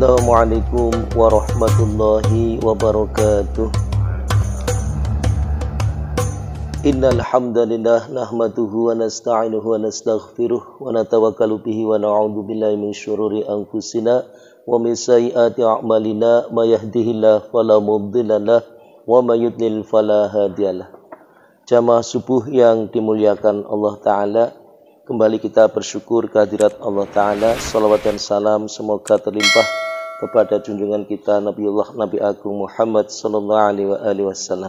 Assalamualaikum warahmatullahi wabarakatuh Innal hamdalillah nahmaduhu wa nasta'inuhu wa nastaghfiruh wa natawakkalu bihi wa na'udzu billahi min shururi anfusina wa min sayyiati a'malina may yahdihillahu fala mudhillalah wa may yudlil fala hadiyalah Jamaah subuh yang dimuliakan Allah taala Kembali kita bersyukur kehadirat Allah Ta'ala. Salawat dan salam semoga terlimpah kepada junjungan kita Nabiullah Nabi Agung Muhammad sallallahu alaihi wasallam.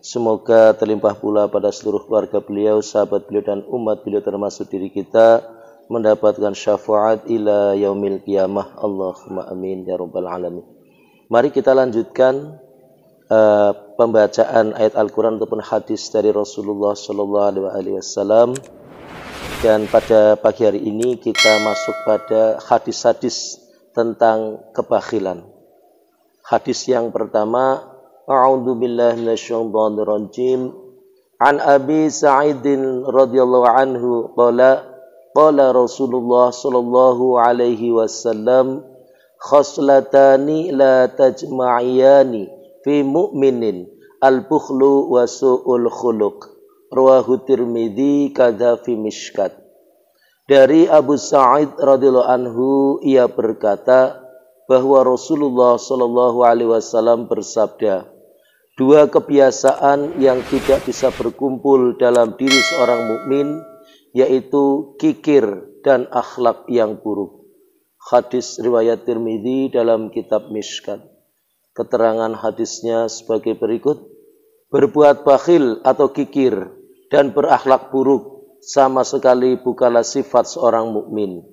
Semoga terlimpah pula pada seluruh keluarga beliau, sahabat beliau dan umat beliau termasuk diri kita mendapatkan syafaat ila yaumil qiyamah. Allahumma amin ya rabbal alamin. Mari kita lanjutkan uh, pembacaan ayat Al-Qur'an ataupun hadis dari Rasulullah sallallahu alaihi wasallam. Dan pada pagi hari ini kita masuk pada hadis-hadis tentang kebakhilan. Hadis yang pertama, A'udzu billahi minasyaitonir rajim. An Abi Sa'idin radhiyallahu anhu qala qala Rasulullah sallallahu alaihi wasallam khoslatani la tajma'iyani fi mu'minin al-bukhlu wa su'ul khuluq. Rawahu Tirmidzi kadza fi Mishkat. Dari Abu Sa'id radhiyallahu anhu ia berkata bahwa Rasulullah shallallahu alaihi wasallam bersabda, dua kebiasaan yang tidak bisa berkumpul dalam diri seorang mukmin yaitu kikir dan akhlak yang buruk. Hadis riwayat Tirmidzi dalam kitab Mishkan. Keterangan hadisnya sebagai berikut: berbuat bakhil atau kikir dan berakhlak buruk sama sekali bukanlah sifat seorang mukmin.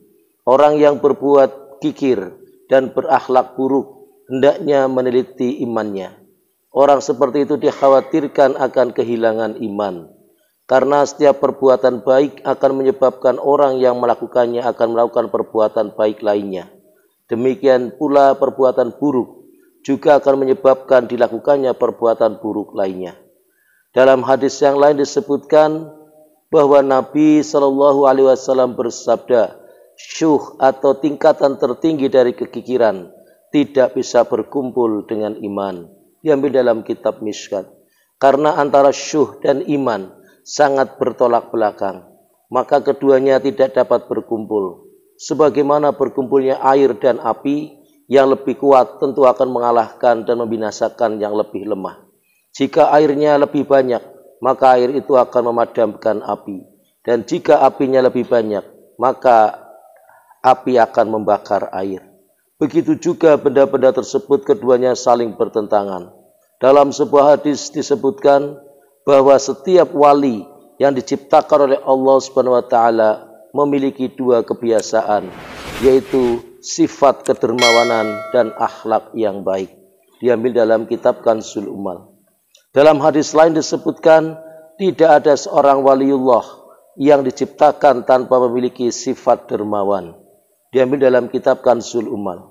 Orang yang berbuat kikir dan berakhlak buruk hendaknya meneliti imannya. Orang seperti itu dikhawatirkan akan kehilangan iman. Karena setiap perbuatan baik akan menyebabkan orang yang melakukannya akan melakukan perbuatan baik lainnya. Demikian pula perbuatan buruk juga akan menyebabkan dilakukannya perbuatan buruk lainnya. Dalam hadis yang lain disebutkan, bahwa Nabi Shallallahu Alaihi Wasallam bersabda, syuh atau tingkatan tertinggi dari kekikiran tidak bisa berkumpul dengan iman. Diambil dalam kitab Mishkat. Karena antara syuh dan iman sangat bertolak belakang, maka keduanya tidak dapat berkumpul. Sebagaimana berkumpulnya air dan api, yang lebih kuat tentu akan mengalahkan dan membinasakan yang lebih lemah. Jika airnya lebih banyak, maka air itu akan memadamkan api. Dan jika apinya lebih banyak, maka api akan membakar air. Begitu juga benda-benda tersebut keduanya saling bertentangan. Dalam sebuah hadis disebutkan bahwa setiap wali yang diciptakan oleh Allah Subhanahu wa taala memiliki dua kebiasaan, yaitu sifat kedermawanan dan akhlak yang baik. Diambil dalam kitab Kansul Umal. Dalam hadis lain disebutkan, tidak ada seorang waliullah yang diciptakan tanpa memiliki sifat dermawan. Diambil dalam kitab Kansul Umal.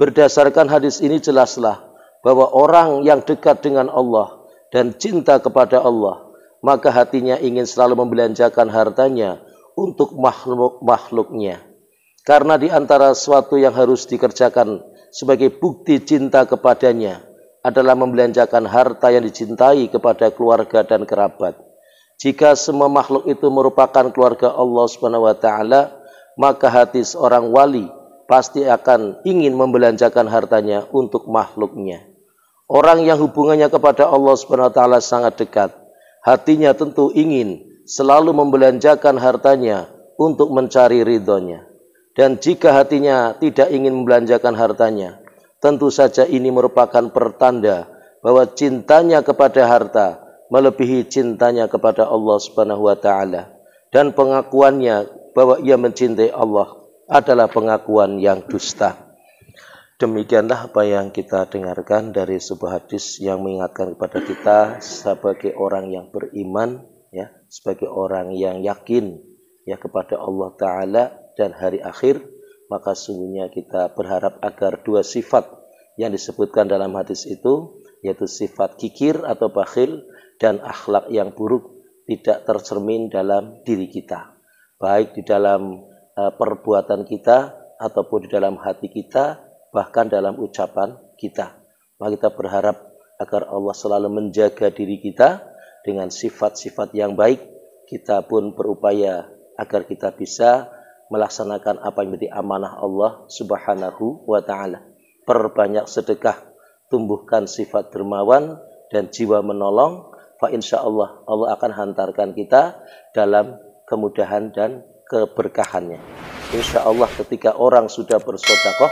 Berdasarkan hadis ini jelaslah bahwa orang yang dekat dengan Allah dan cinta kepada Allah, maka hatinya ingin selalu membelanjakan hartanya untuk makhluk-makhluknya. Karena di antara suatu yang harus dikerjakan sebagai bukti cinta kepadanya adalah membelanjakan harta yang dicintai kepada keluarga dan kerabat. Jika semua makhluk itu merupakan keluarga Allah Subhanahu wa taala, maka hati seorang wali pasti akan ingin membelanjakan hartanya untuk makhluknya. Orang yang hubungannya kepada Allah Subhanahu wa taala sangat dekat, hatinya tentu ingin selalu membelanjakan hartanya untuk mencari ridhonya. Dan jika hatinya tidak ingin membelanjakan hartanya, Tentu saja ini merupakan pertanda bahwa cintanya kepada harta melebihi cintanya kepada Allah Subhanahu wa taala dan pengakuannya bahwa ia mencintai Allah adalah pengakuan yang dusta. Demikianlah apa yang kita dengarkan dari sebuah hadis yang mengingatkan kepada kita sebagai orang yang beriman ya, sebagai orang yang yakin ya kepada Allah taala dan hari akhir maka sungguhnya kita berharap agar dua sifat yang disebutkan dalam hadis itu yaitu sifat kikir atau bakhil dan akhlak yang buruk tidak tercermin dalam diri kita baik di dalam e, perbuatan kita ataupun di dalam hati kita bahkan dalam ucapan kita maka kita berharap agar Allah selalu menjaga diri kita dengan sifat-sifat yang baik kita pun berupaya agar kita bisa melaksanakan apa yang menjadi amanah Allah Subhanahu wa taala. Perbanyak sedekah, tumbuhkan sifat dermawan dan jiwa menolong, fa insya Allah Allah akan hantarkan kita dalam kemudahan dan keberkahannya. Insya Allah ketika orang sudah bersodakoh,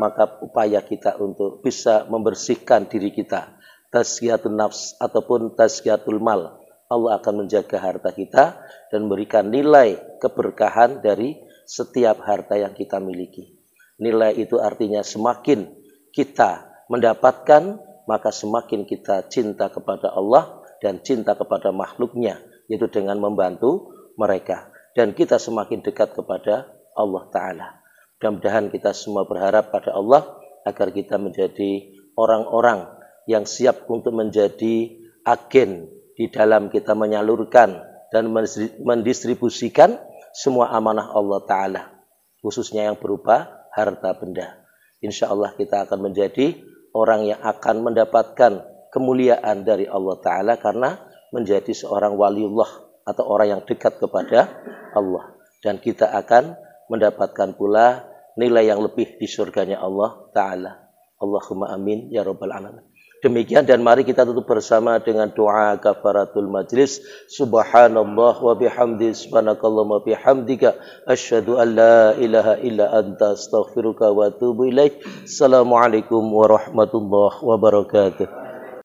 maka upaya kita untuk bisa membersihkan diri kita, tazkiyatun nafs ataupun tazkiyatul mal. Allah akan menjaga harta kita dan memberikan nilai keberkahan dari setiap harta yang kita miliki. Nilai itu artinya semakin kita mendapatkan, maka semakin kita cinta kepada Allah dan cinta kepada makhluknya, yaitu dengan membantu mereka. Dan kita semakin dekat kepada Allah Ta'ala. Mudah-mudahan kita semua berharap pada Allah agar kita menjadi orang-orang yang siap untuk menjadi agen di dalam kita menyalurkan dan mendistribusikan semua amanah Allah Ta'ala. Khususnya yang berupa harta benda. Insya Allah kita akan menjadi orang yang akan mendapatkan kemuliaan dari Allah Ta'ala karena menjadi seorang waliullah atau orang yang dekat kepada Allah. Dan kita akan mendapatkan pula nilai yang lebih di surganya Allah Ta'ala. Allahumma amin ya rabbal alamin. Demikian dan mari kita tutup bersama dengan doa kafaratul majlis. Subhanallah wa bihamdi subhanakallah wa bihamdika asyhadu an la ilaha illa anta astaghfiruka wa atubu ilaik. Assalamualaikum warahmatullahi wabarakatuh.